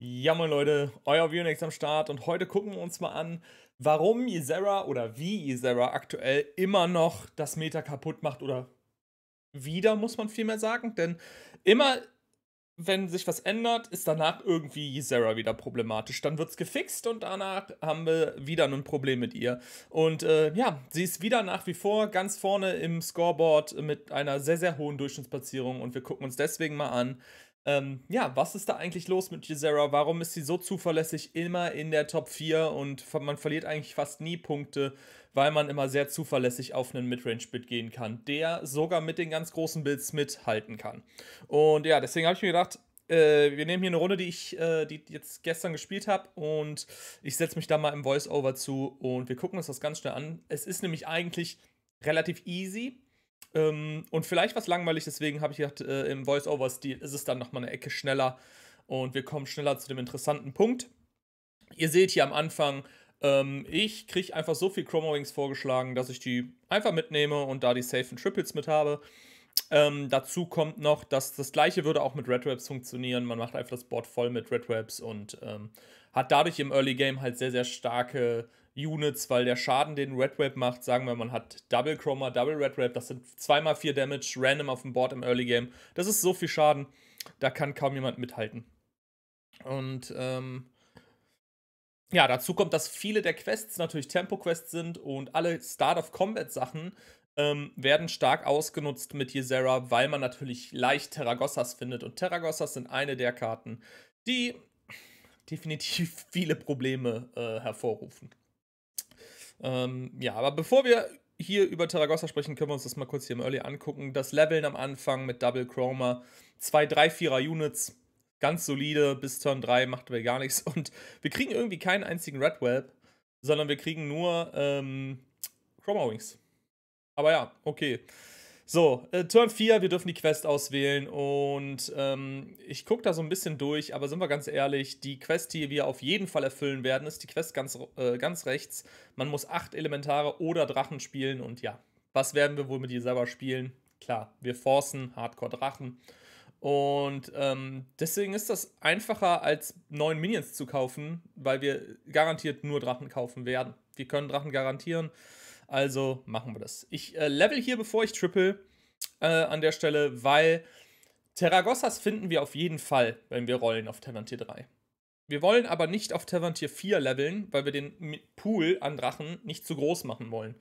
Ja moin Leute, euer Vionex am Start und heute gucken wir uns mal an, warum Ysera oder wie Ysera aktuell immer noch das Meta kaputt macht oder wieder, muss man vielmehr sagen, denn immer wenn sich was ändert, ist danach irgendwie Ysera wieder problematisch. Dann wird es gefixt und danach haben wir wieder ein Problem mit ihr. Und äh, ja, sie ist wieder nach wie vor ganz vorne im Scoreboard mit einer sehr, sehr hohen Durchschnittsplatzierung und wir gucken uns deswegen mal an, ähm, ja, was ist da eigentlich los mit Gisera? Warum ist sie so zuverlässig immer in der Top 4 und man verliert eigentlich fast nie Punkte, weil man immer sehr zuverlässig auf einen Midrange-Bit gehen kann, der sogar mit den ganz großen Builds mithalten kann. Und ja, deswegen habe ich mir gedacht, äh, wir nehmen hier eine Runde, die ich äh, die jetzt gestern gespielt habe und ich setze mich da mal im Voice-Over zu und wir gucken uns das ganz schnell an. Es ist nämlich eigentlich relativ easy, ähm, und vielleicht was langweilig, deswegen habe ich gedacht, äh, im Voice-Over-Stil ist es dann nochmal eine Ecke schneller und wir kommen schneller zu dem interessanten Punkt. Ihr seht hier am Anfang, ähm, ich kriege einfach so viel Chroma Wings vorgeschlagen, dass ich die einfach mitnehme und da die Safe and Triples mit habe. Ähm, dazu kommt noch, dass das gleiche würde auch mit Red Raps funktionieren. Man macht einfach das Board voll mit Red Raps und ähm, hat dadurch im Early Game halt sehr, sehr starke Units, weil der Schaden, den Red Web macht, sagen wir, man hat Double Chroma, Double Red Web, das sind 2x4 Damage random auf dem Board im Early Game. Das ist so viel Schaden, da kann kaum jemand mithalten. Und ähm, ja, dazu kommt, dass viele der Quests natürlich Tempo-Quests sind und alle Start-of-Combat-Sachen ähm, werden stark ausgenutzt mit Ysera, weil man natürlich leicht Terragossas findet. Und Terragossas sind eine der Karten, die definitiv viele Probleme äh, hervorrufen. Ähm, ja, aber bevor wir hier über Terragossa sprechen, können wir uns das mal kurz hier im Early angucken. Das Leveln am Anfang mit Double Chroma, zwei 3-4er Units, ganz solide, bis Turn 3 macht wir gar nichts und wir kriegen irgendwie keinen einzigen Red Web, sondern wir kriegen nur ähm, Chroma Wings. Aber ja, okay. So, äh, Turn 4, wir dürfen die Quest auswählen und ähm, ich gucke da so ein bisschen durch, aber sind wir ganz ehrlich, die Quest, die wir auf jeden Fall erfüllen werden, ist die Quest ganz, äh, ganz rechts. Man muss acht Elementare oder Drachen spielen und ja, was werden wir wohl mit ihr selber spielen? Klar, wir forcen Hardcore-Drachen. Und ähm, deswegen ist das einfacher als neun Minions zu kaufen, weil wir garantiert nur Drachen kaufen werden. Wir können Drachen garantieren. Also machen wir das. Ich äh, level hier, bevor ich triple äh, an der Stelle, weil Terragossas finden wir auf jeden Fall, wenn wir rollen auf Tavern Tier 3. Wir wollen aber nicht auf Tavern Tier 4 leveln, weil wir den Pool an Drachen nicht zu groß machen wollen.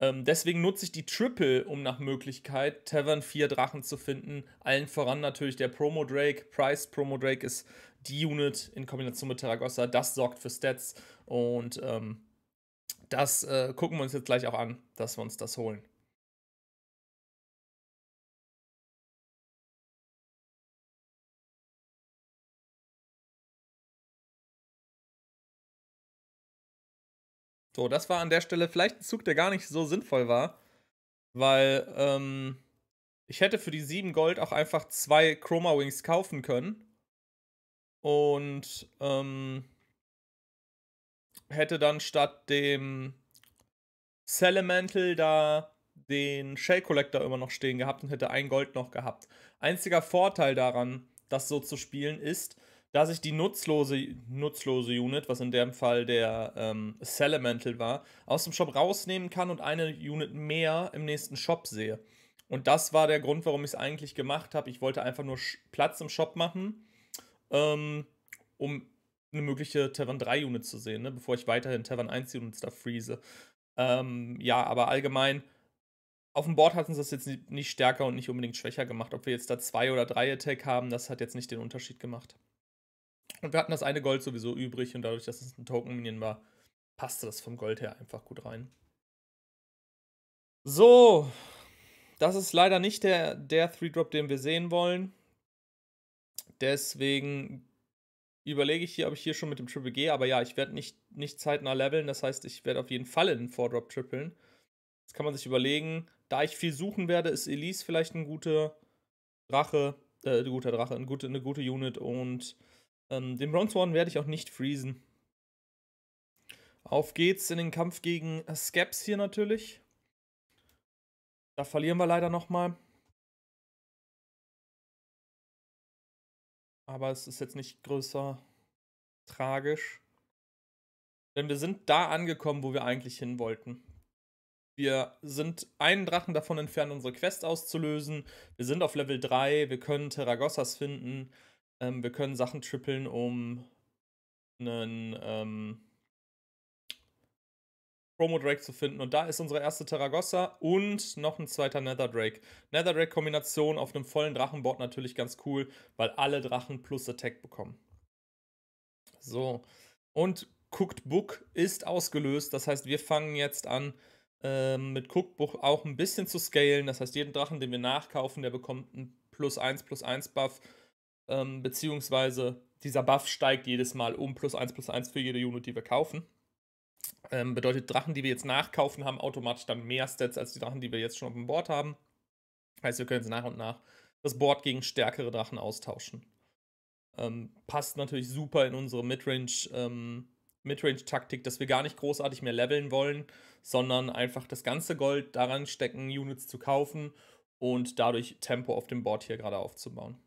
Ähm, deswegen nutze ich die Triple, um nach Möglichkeit Tavern 4 Drachen zu finden. Allen voran natürlich der Promo Drake. Price Promo Drake ist die Unit in Kombination mit Terragossa. Das sorgt für Stats und ähm, das äh, gucken wir uns jetzt gleich auch an, dass wir uns das holen. So, das war an der Stelle vielleicht ein Zug, der gar nicht so sinnvoll war, weil ähm, ich hätte für die 7 Gold auch einfach zwei Chroma Wings kaufen können und ähm, hätte dann statt dem Selemental da den Shell Collector immer noch stehen gehabt und hätte ein Gold noch gehabt. Einziger Vorteil daran, das so zu spielen, ist, dass ich die nutzlose, nutzlose Unit, was in dem Fall der ähm, Selemental war, aus dem Shop rausnehmen kann und eine Unit mehr im nächsten Shop sehe. Und das war der Grund, warum ich es eigentlich gemacht habe. Ich wollte einfach nur Platz im Shop machen, ähm, um eine mögliche Tavern 3 Unit zu sehen, ne? bevor ich weiterhin Tavern 1 Units da freeze. Ähm, ja, aber allgemein, auf dem Board hatten sie das jetzt nicht stärker und nicht unbedingt schwächer gemacht. Ob wir jetzt da 2 oder 3 Attack haben, das hat jetzt nicht den Unterschied gemacht. Und wir hatten das eine Gold sowieso übrig und dadurch, dass es ein Token-Minion war, passte das vom Gold her einfach gut rein. So, das ist leider nicht der, 3 Three drop den wir sehen wollen. Deswegen überlege ich hier, ob ich hier schon mit dem Triple gehe, aber ja, ich werde nicht, nicht zeitnah leveln, das heißt, ich werde auf jeden Fall in den 4-Drop trippeln. Jetzt kann man sich überlegen, da ich viel suchen werde, ist Elise vielleicht ein guter Drache, äh, ein guter Drache, eine gute, eine gute Unit und ähm, den Bronze One werde ich auch nicht freezen. Auf geht's in den Kampf gegen Skeps hier natürlich. Da verlieren wir leider nochmal. aber es ist jetzt nicht größer tragisch. Denn wir sind da angekommen, wo wir eigentlich hin wollten. Wir sind einen Drachen davon entfernt, unsere Quest auszulösen. Wir sind auf Level 3, wir können Terragossas finden. Ähm, wir können Sachen trippeln, um einen ähm, Promo Drake zu finden. Und da ist unsere erste Terragossa und noch ein zweiter Nether Drake. Nether Drake Kombination auf einem vollen Drachenbord natürlich ganz cool, weil alle Drachen plus Attack bekommen. So. Und Cooked Book ist ausgelöst. Das heißt, wir fangen jetzt an, ähm, mit Cooked Book auch ein bisschen zu scalen. Das heißt, jeden Drachen, den wir nachkaufen, der bekommt einen plus 1 plus 1 Buff. Ähm, beziehungsweise dieser Buff steigt jedes Mal um plus 1 plus 1 für jede Unit, die wir kaufen. Ähm, bedeutet, Drachen, die wir jetzt nachkaufen, haben automatisch dann mehr Stats als die Drachen, die wir jetzt schon auf dem Board haben. Heißt, wir können jetzt nach und nach das Board gegen stärkere Drachen austauschen. Ähm, passt natürlich super in unsere Midrange, ähm, Midrange-Taktik, dass wir gar nicht großartig mehr leveln wollen, sondern einfach das ganze Gold daran stecken, Units zu kaufen und dadurch Tempo auf dem Board hier gerade aufzubauen.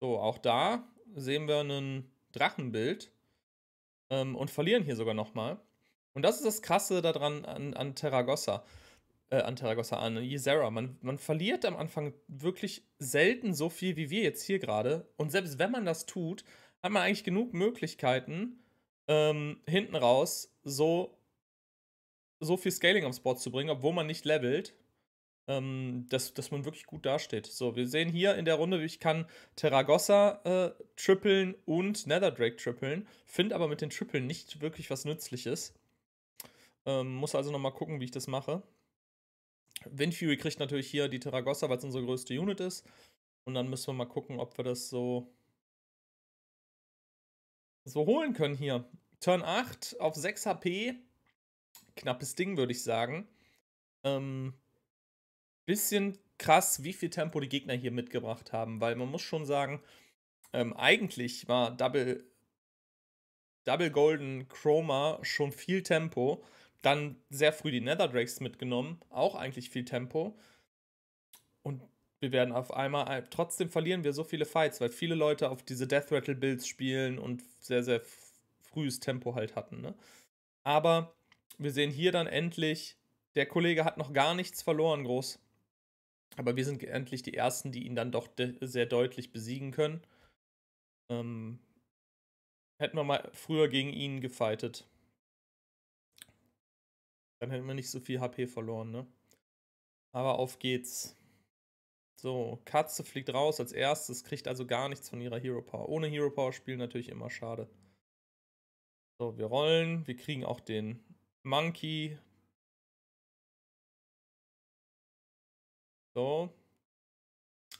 So, auch da sehen wir ein Drachenbild ähm, und verlieren hier sogar nochmal. Und das ist das Krasse daran an, an Terragossa. Äh, an Terragossa, an Ysera. Man, man verliert am Anfang wirklich selten so viel wie wir jetzt hier gerade. Und selbst wenn man das tut, hat man eigentlich genug Möglichkeiten, ähm, hinten raus so, so viel Scaling am Spot zu bringen, obwohl man nicht levelt ähm, dass, dass man wirklich gut dasteht. So, wir sehen hier in der Runde, ich kann Terragossa äh, trippeln und Netherdrake trippeln, finde aber mit den Trippeln nicht wirklich was Nützliches. Ähm, muss also nochmal gucken, wie ich das mache. Windfury kriegt natürlich hier die Terragossa, weil es unsere größte Unit ist. Und dann müssen wir mal gucken, ob wir das so, so holen können hier. Turn 8 auf 6 HP. Knappes Ding, würde ich sagen. Ähm, bisschen krass, wie viel Tempo die Gegner hier mitgebracht haben, weil man muss schon sagen, ähm, eigentlich war Double, Double Golden Chroma schon viel Tempo. Dann sehr früh die Nether Drakes mitgenommen, auch eigentlich viel Tempo. Und wir werden auf einmal, trotzdem verlieren wir so viele Fights, weil viele Leute auf diese Death Rattle Builds spielen und sehr, sehr frühes Tempo halt hatten. Ne? Aber wir sehen hier dann endlich, der Kollege hat noch gar nichts verloren, groß. Aber wir sind endlich die Ersten, die ihn dann doch de sehr deutlich besiegen können. Ähm, hätten wir mal früher gegen ihn gefightet. Dann hätten wir nicht so viel HP verloren, ne? Aber auf geht's. So, Katze fliegt raus als erstes, kriegt also gar nichts von ihrer Hero Power. Ohne Hero Power spielen natürlich immer schade. So, wir rollen, wir kriegen auch den Monkey, So.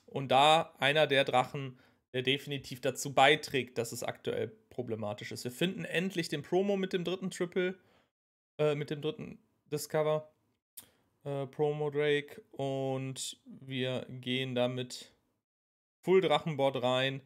Und da einer der Drachen, der definitiv dazu beiträgt, dass es aktuell problematisch ist. Wir finden endlich den Promo mit dem dritten Triple, äh, mit dem dritten Discover äh, Promo Drake und wir gehen damit Full Drachenboard rein.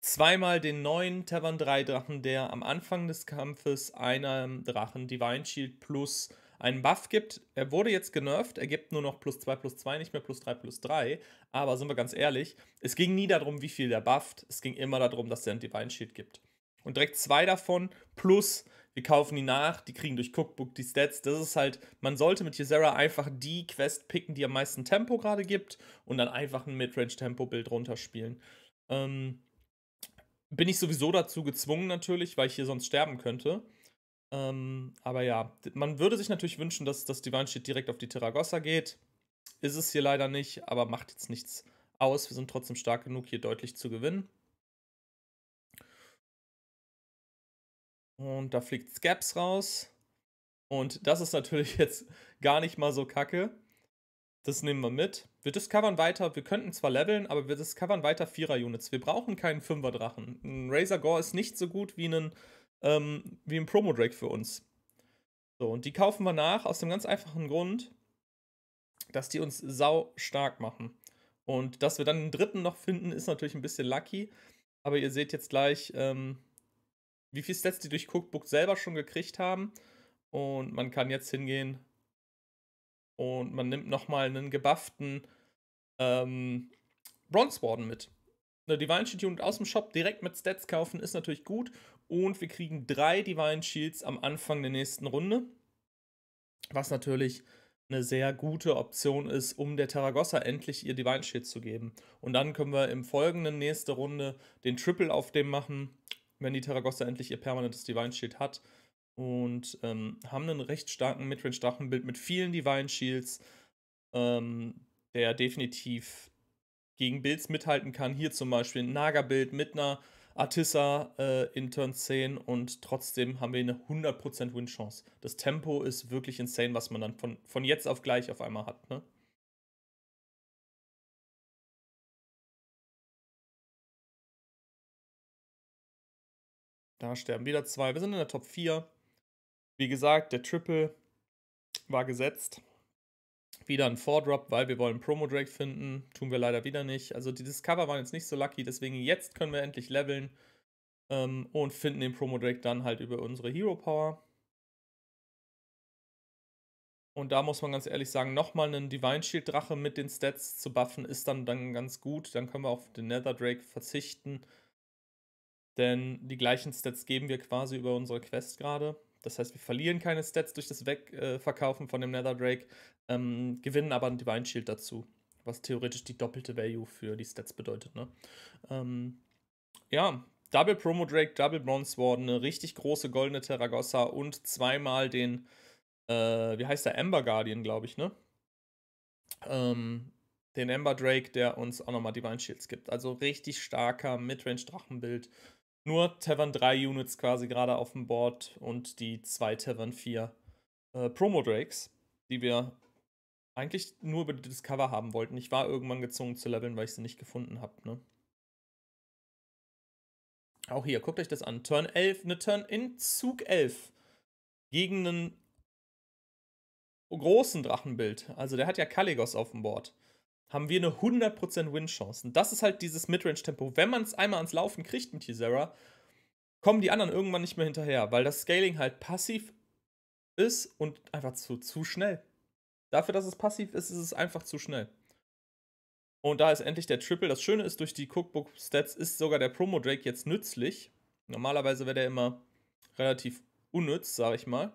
Zweimal den neuen Tavern 3 Drachen, der am Anfang des Kampfes einem Drachen Divine Shield plus einen Buff gibt. Er wurde jetzt genervt, er gibt nur noch plus 2 plus 2, nicht mehr plus 3 plus 3. Aber sind wir ganz ehrlich, es ging nie darum, wie viel der bufft. Es ging immer darum, dass er ein Divine Shield gibt. Und direkt zwei davon plus wir kaufen die nach, die kriegen durch Cookbook die Stats. Das ist halt, man sollte mit Ysera einfach die Quest picken, die am meisten Tempo gerade gibt und dann einfach ein Midrange-Tempo-Bild runterspielen. Ähm, bin ich sowieso dazu gezwungen natürlich, weil ich hier sonst sterben könnte. Ähm, aber ja, man würde sich natürlich wünschen, dass das Divine Sheet direkt auf die Terragossa geht. Ist es hier leider nicht, aber macht jetzt nichts aus. Wir sind trotzdem stark genug, hier deutlich zu gewinnen. Und da fliegt Scaps raus. Und das ist natürlich jetzt gar nicht mal so kacke. Das nehmen wir mit. Wir discovern weiter. Wir könnten zwar leveln, aber wir discovern weiter Vierer-Units. Wir brauchen keinen Fünfer-Drachen. Ein Razor Gore ist nicht so gut wie ein ähm, wie ein Promo-Drag für uns. So, und die kaufen wir nach aus dem ganz einfachen Grund, dass die uns sau stark machen. Und dass wir dann den dritten noch finden, ist natürlich ein bisschen lucky. Aber ihr seht jetzt gleich, ähm, wie viele Stats die durch Cookbook selber schon gekriegt haben. Und man kann jetzt hingehen und man nimmt nochmal einen gebufften ähm, Bronze Warden mit. Eine Divine Shitune aus dem Shop direkt mit Stats kaufen ist natürlich gut. Und wir kriegen drei Divine Shields am Anfang der nächsten Runde. Was natürlich eine sehr gute Option ist, um der Terragossa endlich ihr Divine Shield zu geben. Und dann können wir im folgenden nächste Runde den Triple auf dem machen, wenn die Terragossa endlich ihr permanentes Divine Shield hat. Und ähm, haben einen recht starken Midrange-Drachenbild mit vielen Divine Shields, ähm, der definitiv gegen Builds mithalten kann. Hier zum Beispiel ein Naga-Bild mit einer Artissa äh, in Turn 10 und trotzdem haben wir eine 100% Win-Chance. Das Tempo ist wirklich insane, was man dann von, von jetzt auf gleich auf einmal hat. Ne? Da sterben wieder zwei. Wir sind in der Top 4. Wie gesagt, der Triple war gesetzt wieder ein Vordrop, weil wir wollen Promo-Drake finden. Tun wir leider wieder nicht. Also die Discover waren jetzt nicht so lucky, deswegen jetzt können wir endlich leveln ähm, und finden den Promo-Drake dann halt über unsere Hero-Power. Und da muss man ganz ehrlich sagen, nochmal einen Divine Shield Drache mit den Stats zu buffen ist dann, dann ganz gut. Dann können wir auf den Nether Drake verzichten. Denn die gleichen Stats geben wir quasi über unsere Quest gerade. Das heißt, wir verlieren keine Stats durch das Wegverkaufen äh, von dem Nether Drake ähm, gewinnen aber ein Divine Shield dazu, was theoretisch die doppelte Value für die Stats bedeutet. Ne? Ähm, ja, Double Promo Drake, Double Bronze Warden, eine richtig große goldene Terragossa und zweimal den, äh, wie heißt der, Ember Guardian, glaube ich, ne? Ähm, den Ember Drake, der uns auch nochmal Divine Shields gibt. Also richtig starker Midrange-Drachenbild. Nur Tavern 3 Units quasi gerade auf dem Board und die zwei Tavern 4 äh, Promo Drakes, die wir eigentlich nur über das Cover haben wollten. Ich war irgendwann gezwungen zu leveln, weil ich sie nicht gefunden habe. Ne? Auch hier, guckt euch das an. Turn 11, eine Turn in Zug 11 gegen einen großen Drachenbild. Also der hat ja Kaligos auf dem Board. Haben wir eine 100% Win-Chance. Und das ist halt dieses Midrange-Tempo. Wenn man es einmal ans Laufen kriegt mit Ysera, kommen die anderen irgendwann nicht mehr hinterher, weil das Scaling halt passiv ist und einfach zu, zu schnell. Dafür, dass es passiv ist, ist es einfach zu schnell. Und da ist endlich der Triple. Das Schöne ist, durch die Cookbook-Stats ist sogar der Promo-Drake jetzt nützlich. Normalerweise wäre der immer relativ unnütz, sage ich mal.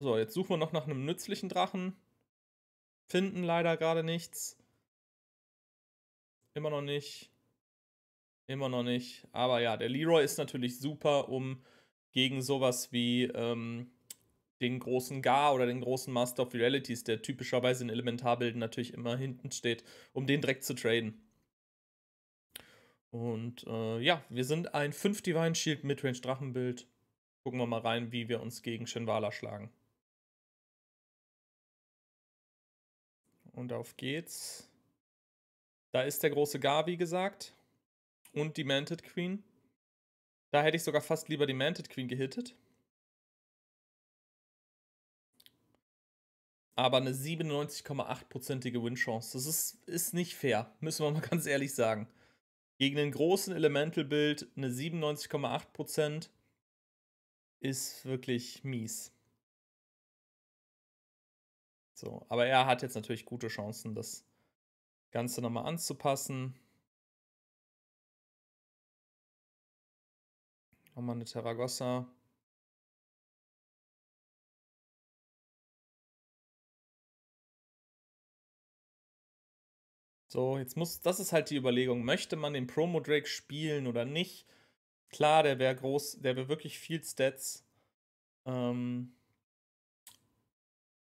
So, jetzt suchen wir noch nach einem nützlichen Drachen. Finden leider gerade nichts. Immer noch nicht. Immer noch nicht. Aber ja, der Leroy ist natürlich super, um gegen sowas wie ähm, den großen Gar oder den großen Master of Realities, der typischerweise in Elementarbilden natürlich immer hinten steht, um den direkt zu traden. Und äh, ja, wir sind ein 5 Divine Shield Midrange Drachenbild. Gucken wir mal rein, wie wir uns gegen Shinvala schlagen. Und auf geht's. Da ist der große Gar, wie gesagt. Und die Manted Queen. Da hätte ich sogar fast lieber die Manted Queen gehittet. aber eine 97,8%ige Win-Chance. Das ist, ist nicht fair, müssen wir mal ganz ehrlich sagen. Gegen einen großen Elemental-Bild eine 97,8% ist wirklich mies. So, aber er hat jetzt natürlich gute Chancen, das Ganze nochmal anzupassen. Nochmal eine Terragossa. So, jetzt muss, das ist halt die Überlegung, möchte man den Promo Drake spielen oder nicht? Klar, der wäre groß, der wäre wirklich viel Stats. Ähm,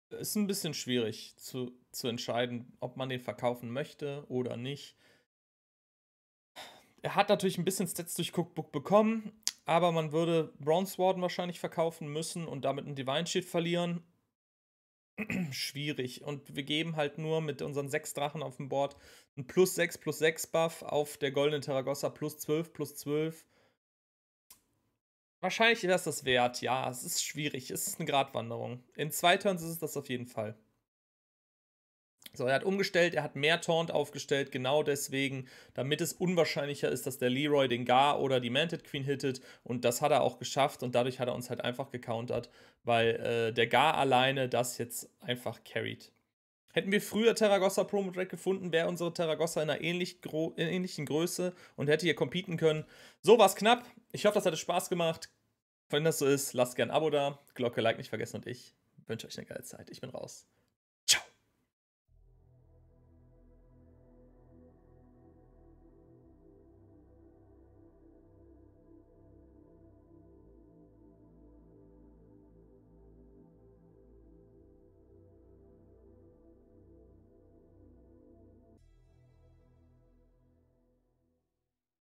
ist ein bisschen schwierig zu, zu entscheiden, ob man den verkaufen möchte oder nicht. Er hat natürlich ein bisschen Stats durch Cookbook bekommen, aber man würde Bronze Warden wahrscheinlich verkaufen müssen und damit einen Divine Shield verlieren. schwierig. Und wir geben halt nur mit unseren sechs Drachen auf dem Board ein plus 6, plus 6 Buff auf der goldenen Terragossa, plus 12, plus 12. Wahrscheinlich wäre es das wert, ja. Es ist schwierig, es ist eine Gratwanderung. In zwei Turns ist es das auf jeden Fall. So, er hat umgestellt, er hat mehr Taunt aufgestellt, genau deswegen, damit es unwahrscheinlicher ist, dass der Leroy den Gar oder die Manted Queen hittet. Und das hat er auch geschafft und dadurch hat er uns halt einfach gecountert, weil äh, der Gar alleine das jetzt einfach carried. Hätten wir früher Terragossa Promo Drag gefunden, wäre unsere Terragossa in einer ähnlich gro in ähnlichen Größe und hätte hier competen können. So war es knapp. Ich hoffe, das hat Spaß gemacht. Wenn das so ist, lasst gerne ein Abo da, Glocke, Like nicht vergessen und ich wünsche euch eine geile Zeit. Ich bin raus.